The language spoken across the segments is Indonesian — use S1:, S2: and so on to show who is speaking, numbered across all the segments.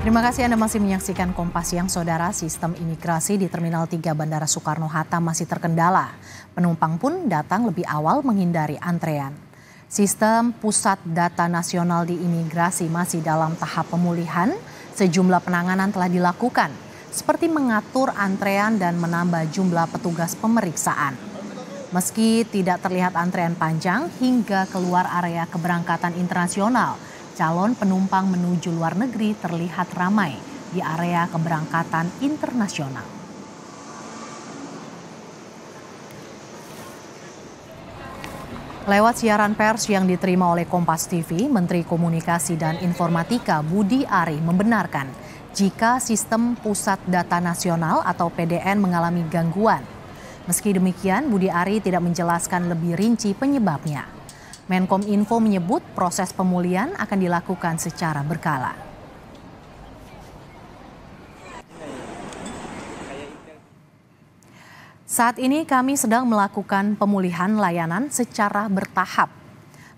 S1: Terima kasih Anda masih menyaksikan Kompas Yang Saudara. Sistem imigrasi di Terminal 3 Bandara Soekarno-Hatta masih terkendala. Penumpang pun datang lebih awal menghindari antrean. Sistem Pusat Data Nasional di Imigrasi masih dalam tahap pemulihan. Sejumlah penanganan telah dilakukan, seperti mengatur antrean dan menambah jumlah petugas pemeriksaan. Meski tidak terlihat antrean panjang hingga keluar area keberangkatan internasional – calon penumpang menuju luar negeri terlihat ramai di area keberangkatan internasional. Lewat siaran pers yang diterima oleh Kompas TV, Menteri Komunikasi dan Informatika Budi Ari membenarkan jika sistem Pusat Data Nasional atau PDN mengalami gangguan. Meski demikian, Budi Ari tidak menjelaskan lebih rinci penyebabnya. Menkom Info menyebut proses pemulihan akan dilakukan secara berkala. Saat ini kami sedang melakukan pemulihan layanan secara bertahap.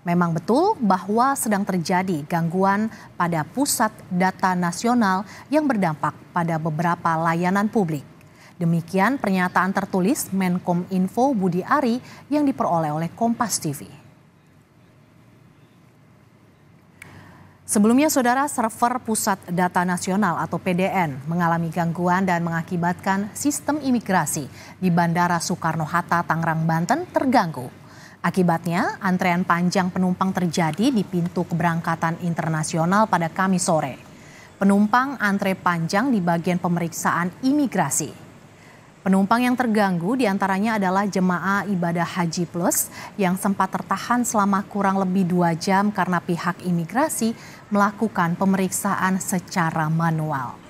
S1: Memang betul bahwa sedang terjadi gangguan pada pusat data nasional yang berdampak pada beberapa layanan publik. Demikian pernyataan tertulis Menkom Info Budi Ari yang diperoleh oleh Kompas TV. Sebelumnya, saudara server Pusat Data Nasional atau PDN mengalami gangguan dan mengakibatkan sistem imigrasi di Bandara Soekarno-Hatta, Tangerang, Banten terganggu. Akibatnya, antrean panjang penumpang terjadi di pintu keberangkatan internasional pada Kamis sore. Penumpang antre panjang di bagian pemeriksaan imigrasi. Penumpang yang terganggu diantaranya adalah jemaah ibadah haji plus yang sempat tertahan selama kurang lebih dua jam karena pihak imigrasi melakukan pemeriksaan secara manual.